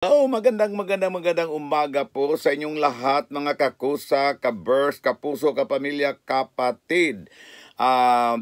oh, magandang magandang magandang umaga po sa inyong lahat mga kakusa, kabers, kapuso, kapamilya, kapatid. Uh, ah,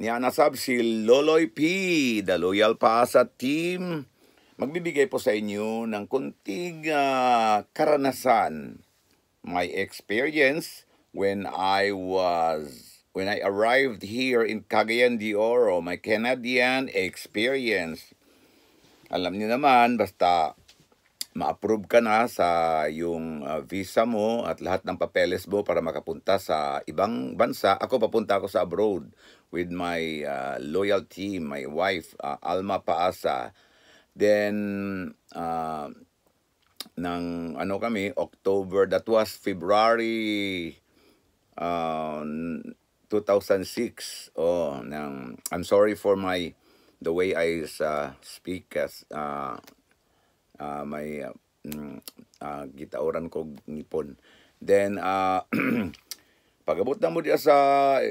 niya nasab si Loloy P, the Loyal Pasa Team. Magbibigay po sa inyo ng kunting uh, karanasan, my experience when I was when I arrived here in Cagayan de Oro, my Canadian experience. Alam niyo naman, basta ma-approve ka na sa yung ah, visa mo at lahat ng papeles mo para makapunta sa ibang bansa. Ako papunta ako sa abroad with my uh, ah, loyal team, my wife, uh, Alma Paasa. Then, uh, ng ano kami, October, that was February uh, 2006. Oh, ng, I'm sorry for my, the way I uh, speak as, uh, uh, may uh, uh, gitauran ko ngipon. Then, uh, pagabot na mo diya sa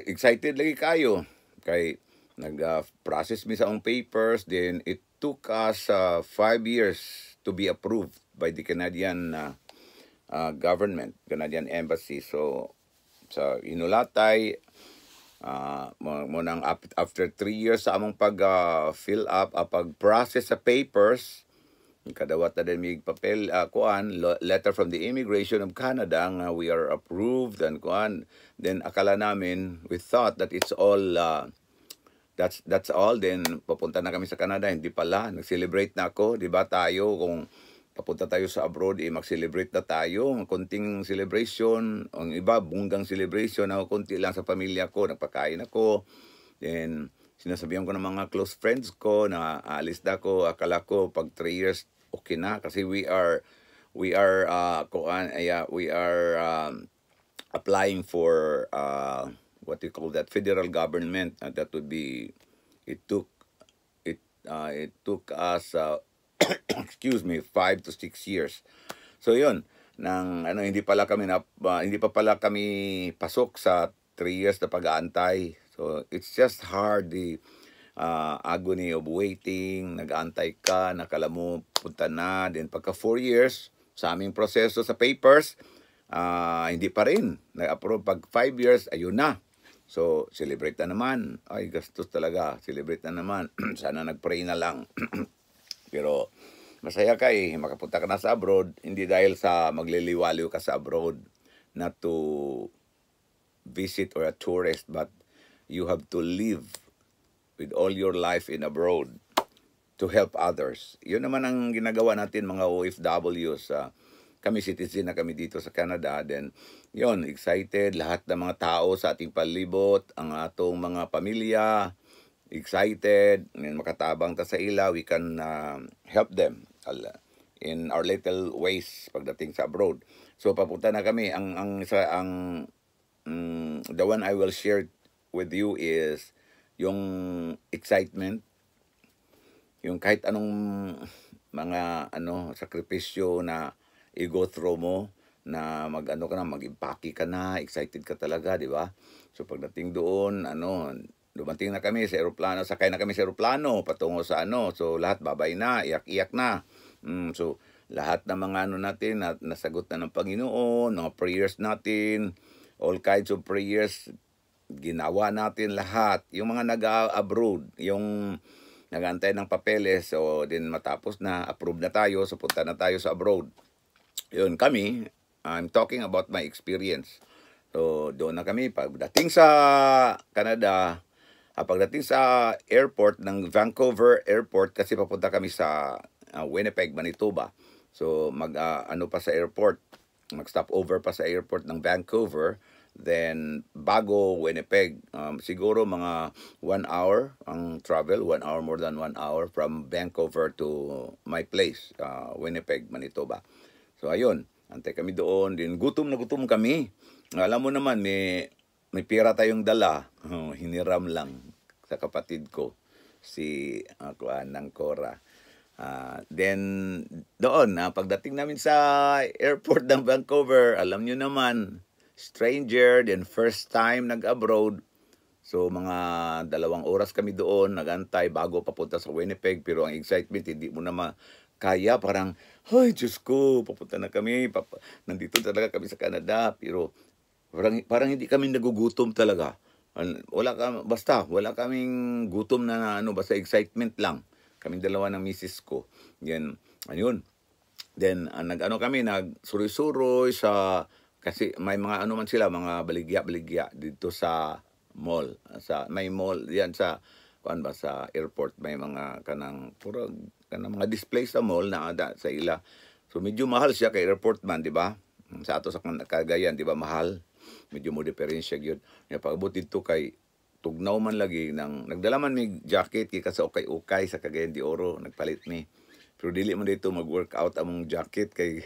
excited lagi kayo. Kay, nag-process uh, mi sa ang papers. Then, it took us uh, five years to be approved by the Canadian uh, uh, government, Canadian embassy. So, sa Inulatay, uh, mo nang after 3 years sa among pag uh, fill up uh, pag process sa papers kadawat na din mig papel uh, kuan letter from the immigration of Canada nga we are approved and kuan then akala namin we thought that it's all uh, that's that's all then papunta na kami sa Canada hindi pala nag-celebrate na ako di ba tayo kung papunta tayo sa abroad eh mag-celebrate na tayo konting celebration ang iba bunggang celebration ako konti lang sa pamilya ko nagpakain ako then sinasabihan ko ng mga close friends ko na aalis na ako. Akala ko pag 3 years okay na kasi we are we are uh, kuan yeah, uh, we are um, applying for uh, what you call that federal government uh, that would be it took it uh, it took us uh, excuse me 5 to 6 years so yun nang ano hindi pala kami na, uh, hindi pa pala kami pasok sa 3 years na pag-aantay so it's just hard the eh, uh, agony of waiting, nag-aantay ka, nakala punta na, then pagka 4 years sa aming proseso sa papers, uh, hindi pa rin. Nag-approve pag 5 years, ayun na. So, celebrate na naman. Ay, gastos talaga. Celebrate na naman. Sana nag-pray na lang. Pero, masaya ka eh. Makapunta ka na sa abroad. Hindi dahil sa magliliwaliw ka sa abroad. na to visit or a tourist, but you have to live with all your life in abroad to help others. Yun naman ang ginagawa natin mga OFW sa ah. kami citizen na kami dito sa Canada. Then, yon excited. Lahat ng mga tao sa ating palibot, ang atong mga pamilya, excited. And makatabang ta sa ila, we can uh, help them in our little ways pagdating sa abroad. So, papunta na kami. Ang, ang, sa, ang, um, the one I will share with you is yung excitement, yung kahit anong mga ano sakripisyo na i-go through mo na magano ka na mag-impaki ka na excited ka talaga di ba so pagdating doon ano dumating na kami sa eroplano sakay na kami sa eroplano patungo sa ano so lahat babay na iyak-iyak na mm, so lahat ng mga ano natin na nasagot na ng Panginoon mga prayers natin all kinds of prayers ginawa natin lahat. Yung mga nag-abroad, yung nagantay ng papeles, so din matapos na, approve na tayo, so punta na tayo sa abroad. Yun, kami, I'm talking about my experience. So, doon na kami. Pagdating sa Canada, ah, pagdating sa airport ng Vancouver Airport, kasi papunta kami sa ah, Winnipeg, Manitoba. So, mag, uh, ano pa sa airport, mag stop over pa sa airport ng Vancouver then Bago, Winnipeg. Um, siguro mga one hour ang travel, one hour, more than one hour from Vancouver to my place, uh, Winnipeg, Manitoba. So ayun, antay kami doon. Din gutom na gutom kami. Alam mo naman, may, may pira tayong dala. Oh, hiniram lang sa kapatid ko, si uh, ng Cora. Uh, then doon, uh, pagdating namin sa airport ng Vancouver, alam niyo naman, stranger, then first time nag-abroad. So mga dalawang oras kami doon, nagantay bago papunta sa Winnipeg. Pero ang excitement, hindi mo na kaya Parang, ay Diyos ko, papunta na kami. Pap nandito talaga kami sa Canada. Pero parang, parang hindi kami nagugutom talaga. Wala kami basta, wala kaming gutom na ano, basta excitement lang. Kaming dalawa ng misis ko. Yan, ayun. Then, uh, nag-ano kami, nag-suroy-suroy sa kasi may mga ano man sila, mga baligya-baligya dito sa mall. Sa, may mall diyan sa, kuan ba, sa airport. May mga kanang, puro, kanang mga display sa mall na ada sa ila. So medyo mahal siya kay airport man, di ba? Sa ato sa kagayan, di ba, mahal. Medyo mo diferensya yun. Yung pagabot dito kay tugnaw man lagi nang nagdalaman ni jacket kay sa okay-okay sa Cagayan de Oro nagpalit ni pero dili man dito mag-workout among jacket kay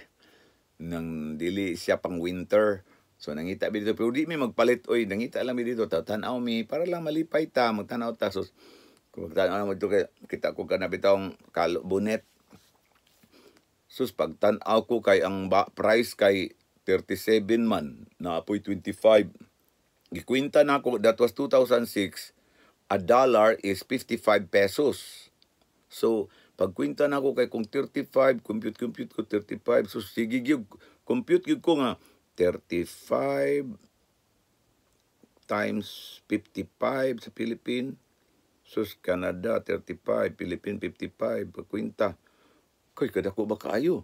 nang dili siya pang winter. So nangita mi dito pero di mi magpalit oy nangita lang mi dito ta tanaw mi para lang malipay ta magtanaw ta so kung tanaw na mo dito kita ko kana bitawng kalo bonnet. Sus pag tanaw ko kay ang ba, price kay 37 man na apoy 25. Gikwinta na ako that was 2006 a dollar is 55 pesos. So Pagkwinta na ko kay kung 35, compute-compute ko 35. So sige, compute ko nga 35 times 55 sa Philippine. So, Canada 35, Philippine 55, pagkwinta. Koy, kadako ba kaayo?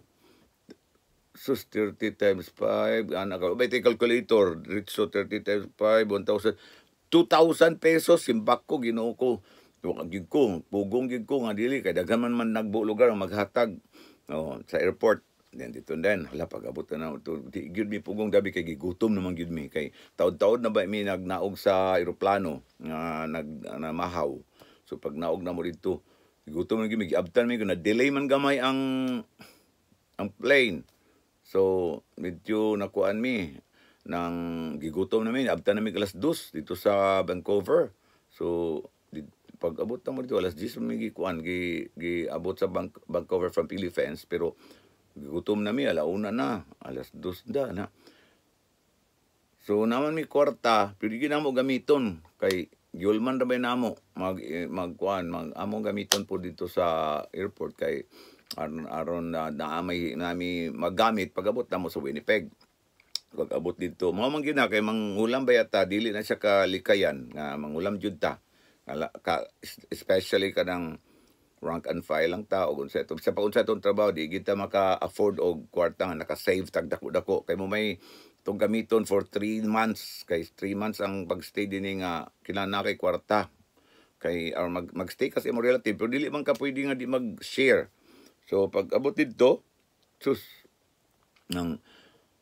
So, 30 times 5 anak ko may calculator so 30 times 5 1,000 2,000 pesos simbak ko ginoo ko Wakag gig ko, pugong gig ko nga dili kay daghan man nagbo lugar maghatag oh, sa airport. Then dito din, hala pagabot na to di gyud mi pugong dabi kay gigutom naman gyud mi kay taud-taud na ba mi nagnaog sa eroplano nga nag na mahaw. So pag naog na mo dito, gigutom na gyud mi giabtan mi na delay man gamay ang ang plane. So medyo nakuan mi nang gigutom namin, abtan namin alas dos dito sa Vancouver. So pag abot na mo dito, alas 10 mo gikuan, gi, gi abot sa bank, Vancouver from Pili pero gutom na mi, alauna na, alas 2 da na. So naman mi kwarta, pero di na mo gamiton, kay Yulman na ba namo mag magkuan eh, mag among gamiton po dito sa airport kay aron aron na naamay nami magamit pagabot namo sa Winnipeg pagabot dito mao man gina kay mangulam ba yata dili na siya kalikayan nga mangulam jud ta especially kanang rank and file ang tao kung sa itong sa paunsa itong trabaho di kita maka-afford og kwarta nga naka-save tag dako-dako kay mo may itong gamiton for 3 months kay 3 months ang pagstay din nga kinana kay kwarta kay or mag magstay kasi mo relative pero dili man ka pwede nga di mag-share so pag abot didto sus nang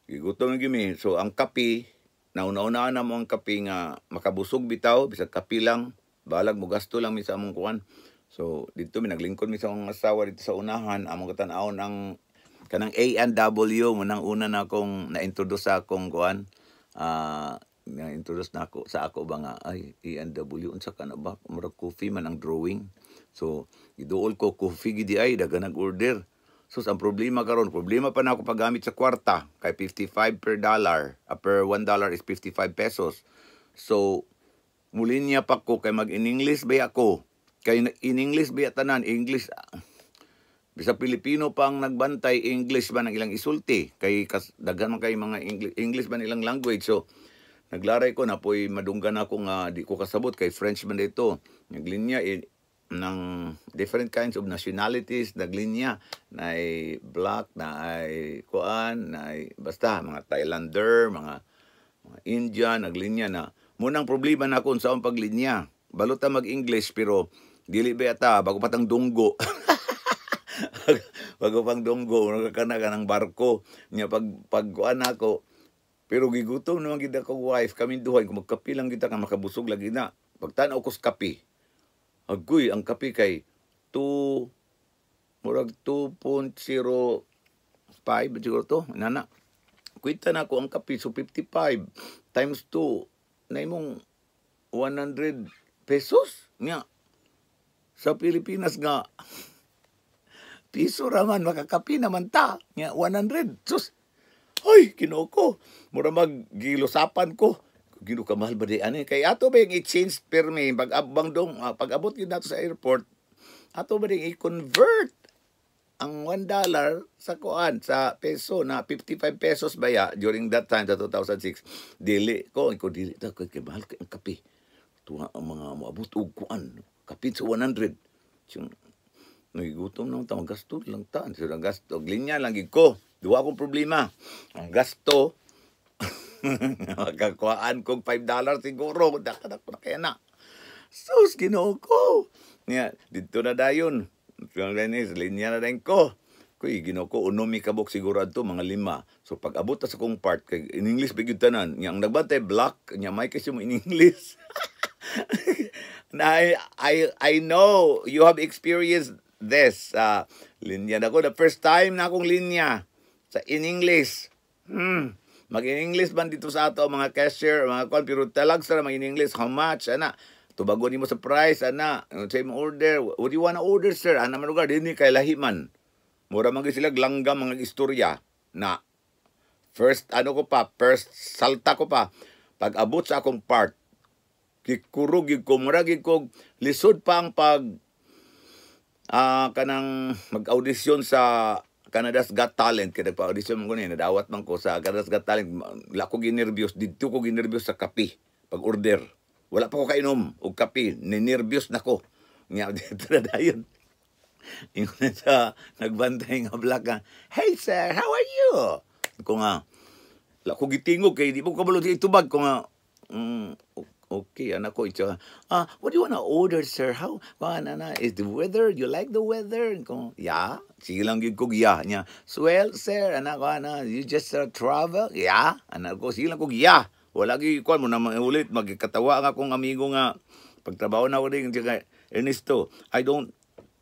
gigutom gimi so ang kape nauna-una na mo ang kape nga makabusog bitaw bisag kape lang balag mo gasto lang mi sa among kuan so dito mi naglingkod mi sa akong asawa dito sa unahan among katan-aon ang kanang A&W mo nang una na akong na-introduce sa akong kuan uh, ah, na-introduce na ako sa ako ba nga ay A&W unsa ka na ba murag coffee man ang drawing so giduol ko coffee gidi ay daga nag-order So, ang problema karon problema pa na ako paggamit sa kwarta, kay 55 per dollar, uh, per 1 dollar is 55 pesos. So, mulinya pa ko kay mag in English ba ako kay in English ba tanan English ah. sa Pilipino pang nagbantay English ba ng ilang isulti kay kas, daghan man kay mga English, English ba ilang language so naglaray ko na po'y eh, madunggan ako nga di ko kasabot kay French man dito naglinya in, eh, ng different kinds of nationalities naglinya na ay black na ay kuan na ay basta mga Thailander mga, mga India naglinya na Munang problema na kung saan paglinya. Balota mag-English pero dili ba ata bago patang dunggo. bago pang dunggo nakakana ka ng barko nya pag pagkuan ako pero gigutom naman gid ko wife kami duhay kung magkapi lang kita kan makabusog lagi na pagtanaw ko sa kape agoy ang kape kay 2 murag 2.05 siguro to nana Kuita na ko ang kape so 55 times 2 na imong 100 pesos niya sa Pilipinas nga piso raman makakapi naman ta niya 100 sus hoy kinuo ko mura mag gilosapan ko Gino ka mahal ba di ani kay ato ba yung i-change me pag abang dong ah, pag abot gyud nato sa airport ato ba yung i-convert ang 1 dollar sa kuan sa peso na 55 pesos ba ya during that time sa 2006 dili ko ko dili ta ko kay mahal kay ang kape tuwa ang mga moabot og kuan kape sa 100 sing nagigutom na tawag gasto lang ta sir ang gasto Glinya lang gid ko duwa kong problema ang gasto kakuan kong 5 dollar siguro dakada ko na kaya na sus ginoo ko niya didto na dayon Lenis, linya na rin ko. Kuy, ko, unomi kabok sigurado ato, mga lima. So pag abot sa kong part, kay, in English bigyan tanan. Nga ang nagbate, black, nga may kasi mo in English. I, I, I know you have experienced this. Uh, linya na ko, the first time na akong linya sa in English. Hmm. Mag-in English man dito sa ato, mga cashier, mga call, pero talag sa mag-in English, how much, ana. Tubago nimo sa price ana, sa order. What do you want to order sir? Ana man lugar dinhi kay lahiman. Mura man sila langgam mga istorya na first ano ko pa, first salta ko pa pag abot sa akong part. Kikurog gid ko, mura gid ko lisod pa ang pag uh, kanang mag-audition sa Canada's Got Talent kay nagpa-audition mo ko ni nadawat man ko sa Canada's Got Talent lako ginervyos didto ko ginervyos sa kape pag order wala pa ko kainom og kape, ninervyos nako. Nga dito dayon. Ingon sa nagbantay nga blaka, ah, "Hey sir, how are you?" Ko nga la ko gitingog kay di mo kabalo sa itubag ko nga mm, okay anak ko ito ah what do you wanna order sir how ba ah, na na is the weather you like the weather ko yeah sige lang gid ko yeah niya so well sir anak ko ana ah, you just uh, travel yeah anak ko sige lang ko yeah wala gi kwan mo na ulit magkatawa nga kong amigo nga pagtrabaho na ko din Ernesto I don't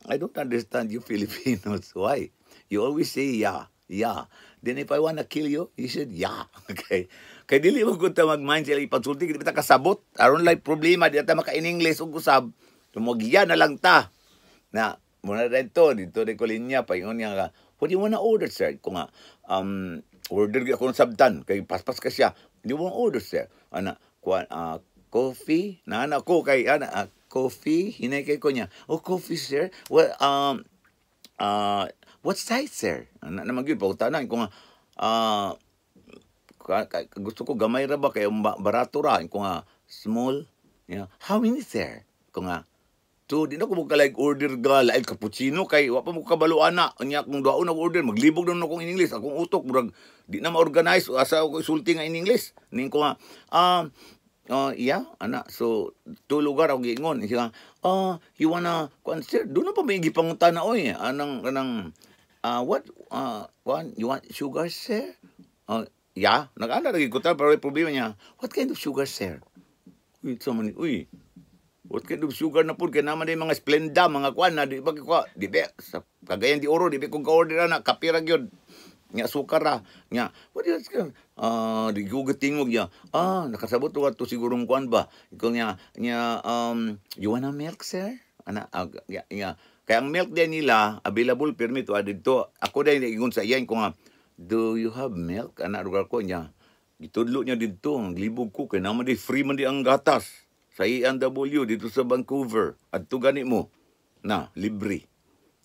I don't understand you Filipinos why you always say yeah yeah then if I wanna kill you he said yeah okay kay dili mo gud ta mag-mind sila ipagsulti kita ta kasabot aron lay problema di ta maka in English ug usab tumogya na lang ta na muna dito dito de kolinya paingon niya What do you wanna order, sir? Ko nga, um, order ako ng sabtan. Kay paspas ka siya. Hindi mo order, sir. Ana, kuan, uh, ah, coffee? Na anak ko kay, ana, uh, coffee? Hinay kay ko niya. Oh, coffee, sir? Well, um, uh, what size, sir? Ana, naman yun, pagkutanan ko nga, uh, gusto ko gamay ra ba kayo barato ra ko nga small yeah how many sir ko nga So, di na ko like order ga, like cappuccino, kay wa pa mo kabaluan na. nya kung doon una order, maglibog na ko in English. Akong utok, murag, di na ma-organize, asa ko isulti nga in English. Ning ko nga, um, uh, yeah, ana, so, to lugar og ingon Siya, ah, uh, you wanna, concert? do na pa may igipangunta na, oy, anang, anang, uh, what, uh, ah, one, you want sugar, sir? Uh, ah, yeah, nag-ana, nag-ikutan, pero problema niya, what kind of sugar, sir? Uy, so many, uy, Wat ke dup sugar na pun ke nama dia mga splenda mga kuan na di bagi ko di be sa kagayan di oro di be kung ka order na kapira gyud nya sukar ra nya what is ah uh, di gugo tingog nya ah nakasabot ko to siguro ng kuan ba ikaw nya nya um you wanna milk sir ana uh, ah, ya nya kaya ang milk din nila available permit to add to ako din igun sa iyan ko nga do you have milk ana rugal ko nya gitudlo nya didto ang libog ko kay nama di free man di ang gatas sa ENW dito sa Vancouver at gani mo na libre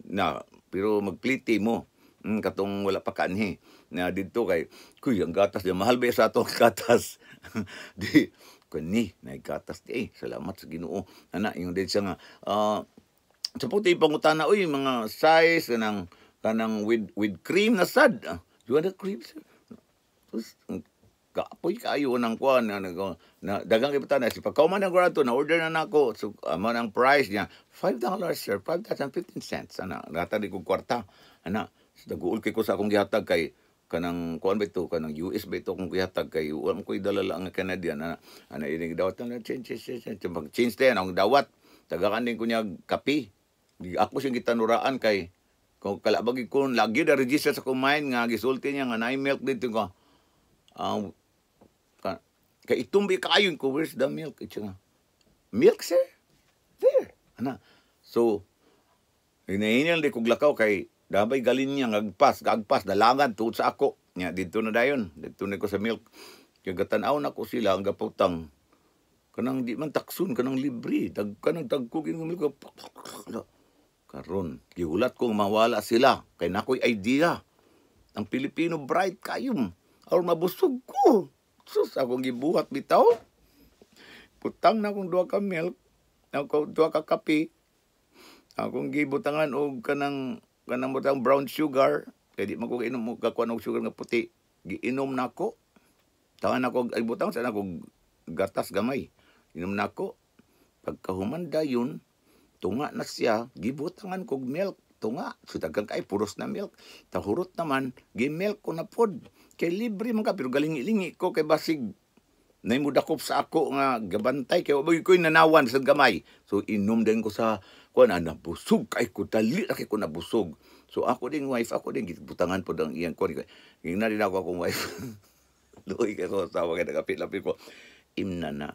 na pero magpliti mo mm, katong wala pa kanhi na dito kay kuy ang gatas niya mahal ba sa ato ang gatas di kani naggatas di eh, salamat sa Ginoo ana yung din siya nga uh, sa puti pangutana oy mga size kanang kanang with with cream na sad uh, you want a cream sir? kaapoy kayo ng kuan na, na, na dagang ibatan na si man ng grato na order na nako so amo ah, um, ang price niya 5 dollars sir 5.15 cents ana natali ko kwarta ana so, daguol kay ko sa akong gihatag kay kanang kuan ba kanang US ba ito kung gihatag kay ulam ko idala lang ang Canadian ana ana ini dawat na change change change pag change tayo ang dawat tagakan din kunya kapi ako siyang gitanuraan kay kung kalabagi ko lagi na register sa kumain nga gisulti niya nga na milk dito ko ang ah, Kay itumbi kayon ko, where's the milk? Ito nga, milk sir? There. Ana. So, inainil di kong lakaw kay dabay galin niya, agpas, agpas, dalangan, tuot sa ako. Nga, dito na dayon, dito na ko sa milk. Kaya gatanaw na ko sila, ang gaputang, kanang di man taksun, kanang libre, tag, kanang tagkugin ng milk. Karon, gihulat kong mawala sila, kay nakoy idea. Ang Pilipino bright kayong, or mabusog ko. Sus, akong gibuhat bitaw. Putang na akong duha ka milk, ako duha ka kape. Akong gibutangan og kanang kanang butang brown sugar, kay di magko inom og kakuan og sugar nga puti. Giinom nako. Tawan nako ay butang sa nako gatas gamay. Inom nako. Pagkahuman dayon, tunga na siya, gibutangan kog milk, tunga. So tagang kay puros na milk. Tahurot naman, gimilk ko na pod. Kay libre man ka, pero galing ilingi ko kay basig. Nay mo sa ako nga gabantay kay wabag ko nanawan sa gamay. So inom din ko sa kuan na ah, nabusog kay ko dali ra kay ko nabusog. So ako ding wife ako ding butangan po dang iyang ko Ingna din ako akong wife. Luoy kay ko sa mga ka lapit po. Imna na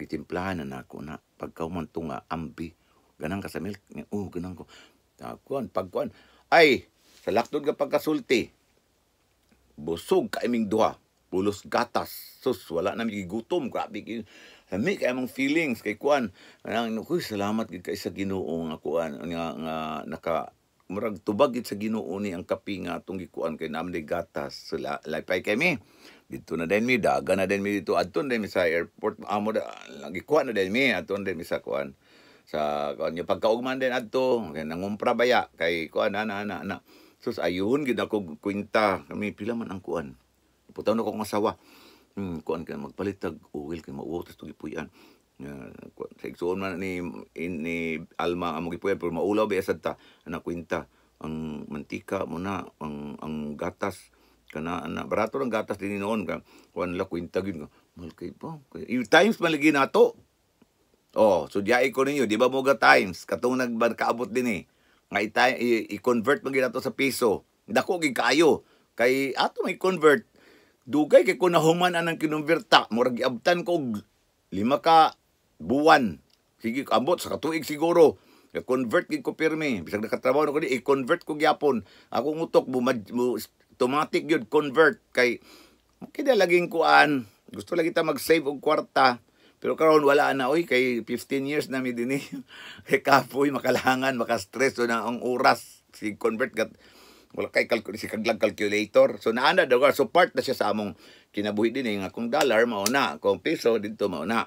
gitimplahan na nako na pagkaw man tunga ambi ganang ka sa milk oh ganang ko takuan ah, pagkuan ay sa lakton ka pagkasulti busog ka iming duha pulos gatas sus wala na mi gutom grabe kay lami kay among feelings kay kuan nang ko salamat gid kay sa Ginoo nga kuan nga, nga naka murag tubag gid sa Ginoo ni ang kapi nga atong gikuan kay namde gatas so, la, kay mi dito na din mi daga na din mi dito adton din mi sa airport amo da lagi kuan na din mi adton din mi sa kuan sa kuan nya pagkaugman din adto kay nangumpra baya kay kuan ana ana ana So ayun gid ako kwinta kami pila man ang kuan. Putaw na ko kong asawa. Hmm, kuan kay magpalit tag oil kay mauwo tas tugi puyan. Uh, sa man ni in, ni Alma amo gipuyan pero maulaw ba sad ta na kwinta ang mantika mo na ang ang gatas kana ana barato lang gatas din noon ka kuan la kwinta gyud mal kay po you times maligi nato oh so diay ko ninyo di ba mo ga times katong nagbarkaabot din eh nga i-convert man ginato sa piso dako gid kayo kay ato may convert dugay kay kun nahuman anang kinonverta murag giabtan ko lima ka buwan sige ambot sa katuig siguro kay convert gid ko pirmi bisag nakatrabaho ko di i-convert ko gyapon ako utok bumad automatic yun convert kay kida laging kuan gusto lagi ta mag-save og kwarta pero karon wala na oy kay 15 years na mi dinhi. Eh. kay eh, kapoy makalangan, maka-stress na ang oras si convert gat wala kay calculator si kaglag calculator. So naa na daw so part na siya sa among kinabuhi din eh. nga kung dollar mao na, kung piso dito mao na.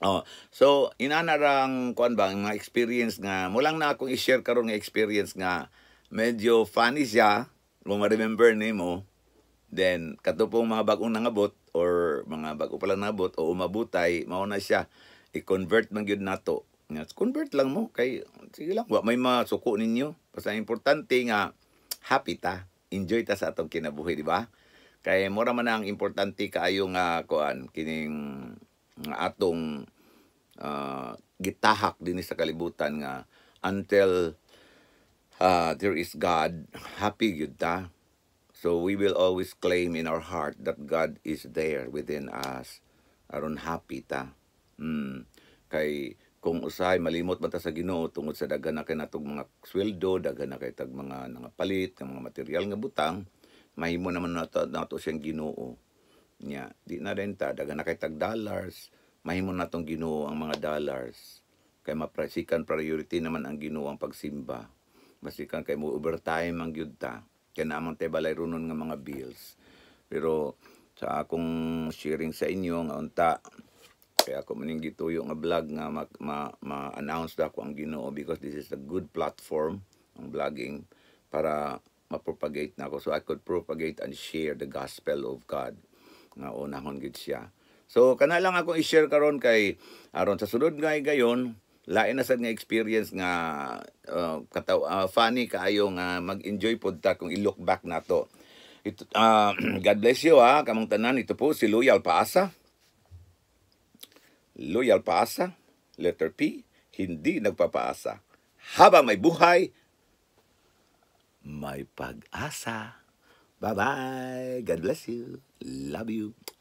Oh, so inana rang kuan ba mga experience nga mo lang na akong i-share karon nga experience nga medyo funny siya, mo remember nimo. Then katupong mga bagong nangabot or mga bago pala nabot o umabutay mao na siya i-convert man gyud nato convert lang mo kay sige lang wa may masuko ninyo basta importante nga happy ta enjoy ta sa atong kinabuhi di ba kay mura man ang importante kaayo nga kuan kining atong uh, gitahak din sa kalibutan nga until uh, there is God happy gyud ta So we will always claim in our heart that God is there within us. Aron happy ta. Mm. Kay kung usay malimot ta sa Ginoo tungod sa daghan na kay natong mga sweldo, daghan na kay tag mga nangapalit nga mga material nga butang, mahimo naman nato nato siyang Ginoo. Nya, di na rin ta daghan na kay tag dollars, mahimo natong Ginoo ang mga dollars. Kay maprasikan priority naman ang Ginoo ang pagsimba. Masikan kay mo overtime ang gyud ta kay namang balay runon nga mga bills. Pero sa akong sharing sa inyo nga unta kaya ako maning gituyo nga vlog nga ma-announce ma, ma, ako ang Ginoo because this is a good platform ang vlogging para mapropagate na ako so I could propagate and share the gospel of God nga unahon gid siya. So kana lang ako i-share karon kay aron sa sunod nga ay gayon lain na sad nga experience nga uh, kataw uh, funny kaayo nga mag-enjoy pod ta kung i-look back nato. Ito uh, God bless you ha ah. kamong tanan ito po si Loyal Paasa. Loyal Paasa, letter P, hindi nagpapaasa. Habang may buhay, may pag-asa. Bye-bye. God bless you. Love you.